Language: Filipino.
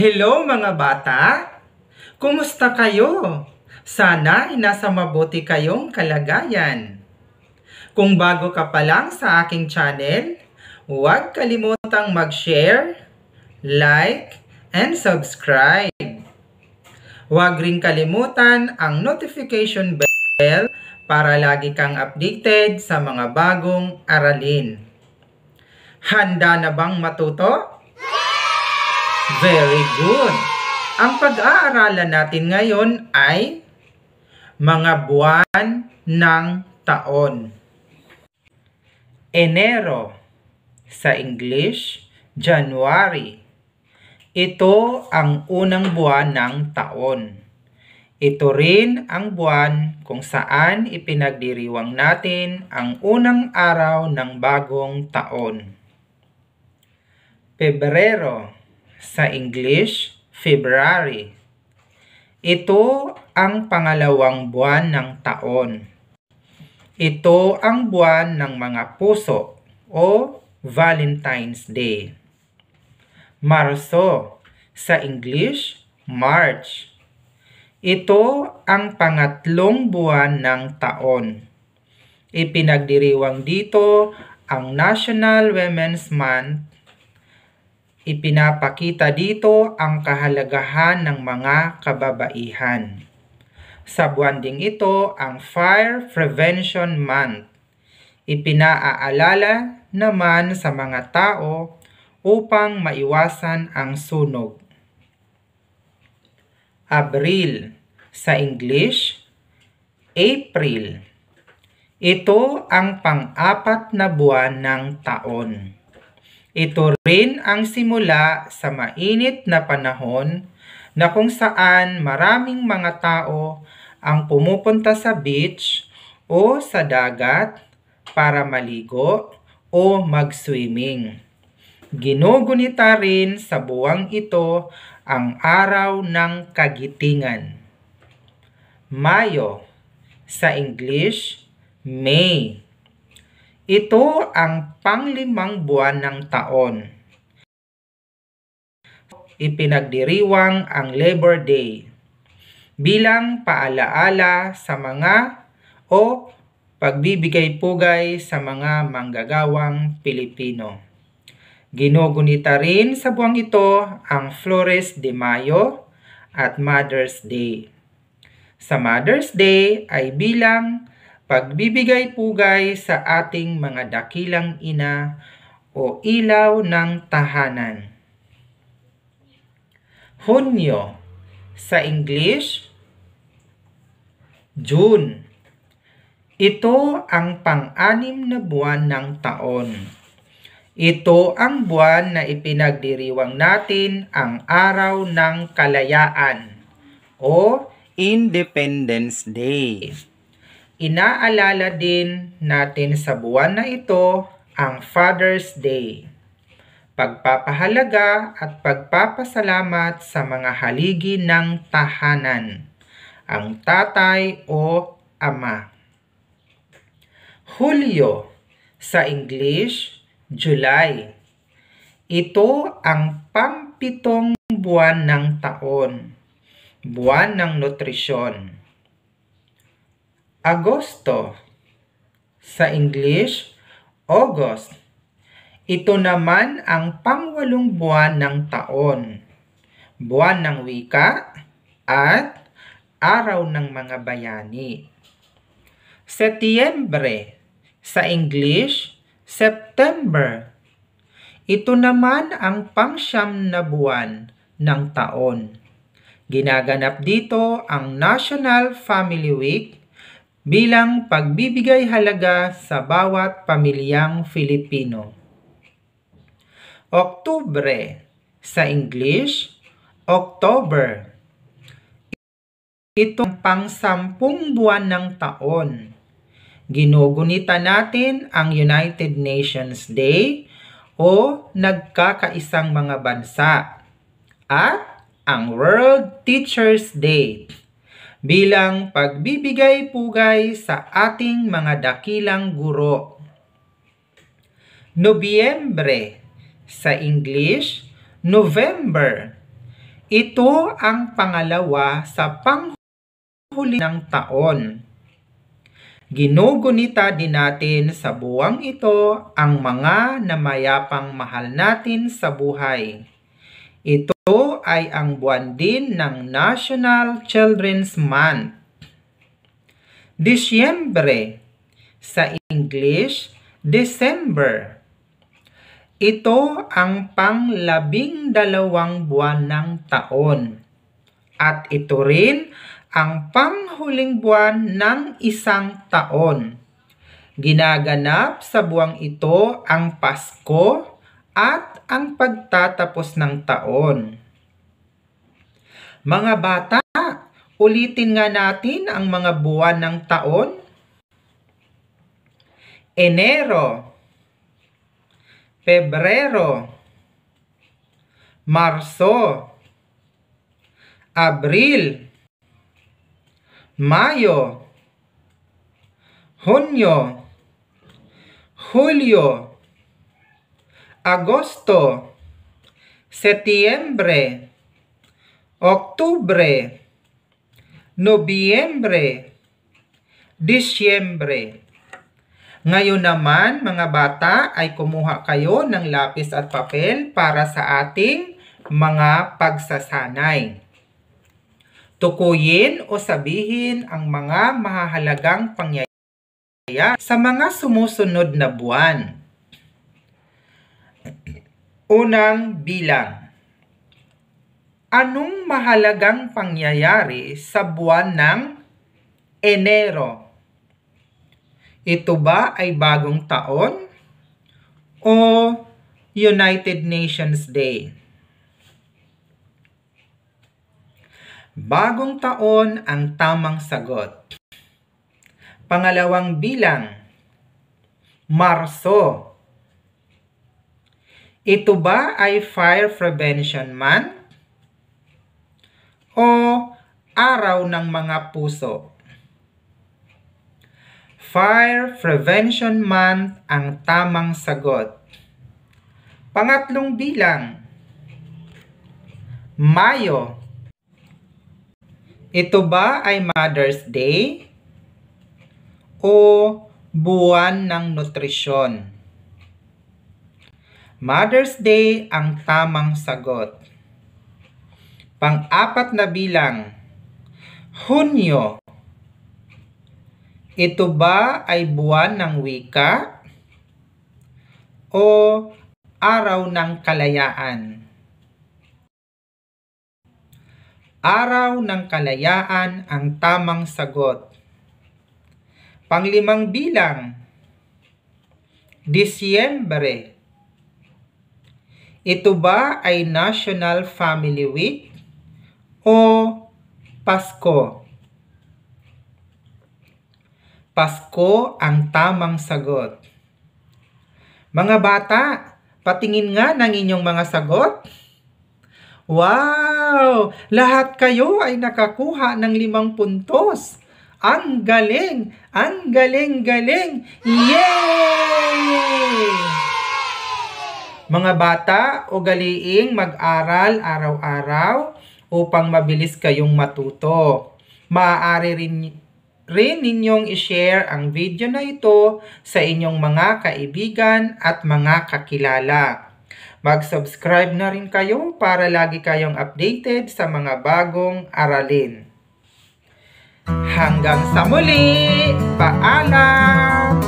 Hello mga bata! Kumusta kayo? Sana nasa mabuti kayong kalagayan. Kung bago ka pa lang sa aking channel, huwag kalimutang mag-share, like, and subscribe. Huwag rin kalimutan ang notification bell para lagi kang updated sa mga bagong aralin. Handa na bang matuto? Very good. Ang pag-aaralan natin ngayon ay mga buwan ng taon. Enero sa English, January. Ito ang unang buwan ng taon. Ito rin ang buwan kung saan ipinagdiriwang natin ang unang araw ng bagong taon. Pebrero sa English February. Ito ang pangalawang buwan ng taon. Ito ang buwan ng mga puso o Valentine's Day. Marso sa English March. Ito ang pangatlong buwan ng taon. Ipinagdiriwang dito ang National Women's Month Ipinapakita dito ang kahalagahan ng mga kababaihan. Sa buwan ding ito ang Fire Prevention Month. Ipinaaalala naman sa mga tao upang maiwasan ang sunog. Abril sa English, April. Ito ang pang-apat na buwan ng taon. Ito rin ang simula sa mainit na panahon na kung saan maraming mga tao ang pumupunta sa beach o sa dagat para maligo o mag-swimming. Ginugunita rin sa buwang ito ang araw ng kagitingan. Mayo sa English, May. Ito ang panglimang buwan ng taon. Ipinagdiriwang ang Labor Day bilang paalaala sa mga o pagbibigay pugay sa mga manggagawang Pilipino. Ginugunita rin sa buwang ito ang Flores de Mayo at Mother's Day. Sa Mother's Day ay bilang pagbibigay pugay sa ating mga dakilang ina o ilaw ng tahanan. Hunyo sa English June. Ito ang pang-anim na buwan ng taon. Ito ang buwan na ipinagdiriwang natin ang araw ng kalayaan o Independence Day. Inaalala din natin sa buwan na ito ang Father's Day. Pagpapahalaga at pagpapasalamat sa mga haligi ng tahanan, ang tatay o ama. Hulyo sa English, July. Ito ang pampitong buwan ng taon, buwan ng nutrisyon Agosto. Sa English, August. Ito naman ang pangwalong buwan ng taon, buwan ng wika at araw ng mga bayani. Setyembre. Sa English, September. Ito naman ang pangsyam na buwan ng taon. Ginaganap dito ang National Family Week bilang pagbibigay halaga sa bawat pamilyang Filipino. Oktubre sa English, October. Ito Itong pangsampung buwan ng taon. Ginugunita natin ang United Nations Day o nagkakaisang mga bansa at ang World Teachers Day bilang pagbibigay pugay sa ating mga dakilang guro. Nobyembre sa English, November. Ito ang pangalawa sa panghuli ng taon. Ginugunita din natin sa buwang ito ang mga namayapang mahal natin sa buhay. Ito ay ang buwan din ng National Children's Month. Disyembre sa English, December. Ito ang panglabing dalawang buwan ng taon. At ito rin ang panghuling buwan ng isang taon. Ginaganap sa buwang ito ang Pasko, at ang pagtatapos ng taon. Mga bata, ulitin nga natin ang mga buwan ng taon. Enero, Pebrero, Marso, Abril, Mayo, Hunyo, Hulyo, Agosto, Setiembre, Oktubre, Nobyembre, Disyembre. Ngayon naman mga bata ay kumuha kayo ng lapis at papel para sa ating mga pagsasanay. Tukuyin o sabihin ang mga mahahalagang pangyayari sa mga sumusunod na buwan. Unang bilang. Anong mahalagang pangyayari sa buwan ng Enero? Ito ba ay bagong taon o United Nations Day? Bagong taon ang tamang sagot. Pangalawang bilang, Marso. Ito ba ay Fire Prevention Month? O Araw ng mga puso? Fire Prevention Month ang tamang sagot. Pangatlong bilang, Mayo. Ito ba ay Mother's Day? O buwan ng nutrisyon? Mother's Day ang tamang sagot. Pang-apat na bilang, Hunyo. Ito ba ay buwan ng wika o araw ng kalayaan? Araw ng kalayaan ang tamang sagot. Panglimang bilang, Disyembre. Ito ba ay National Family Week o Pasko? Pasko ang tamang sagot. Mga bata, patingin nga ng inyong mga sagot. Wow! Lahat kayo ay nakakuha ng limang puntos. Ang galing! Ang galing-galing! Yay! Mga bata, ugaliing mag-aral araw-araw upang mabilis kayong matuto. Maaari rin, rin ninyong i-share ang video na ito sa inyong mga kaibigan at mga kakilala. Mag-subscribe na rin kayo para lagi kayong updated sa mga bagong aralin. Hanggang sa muli! Paalam!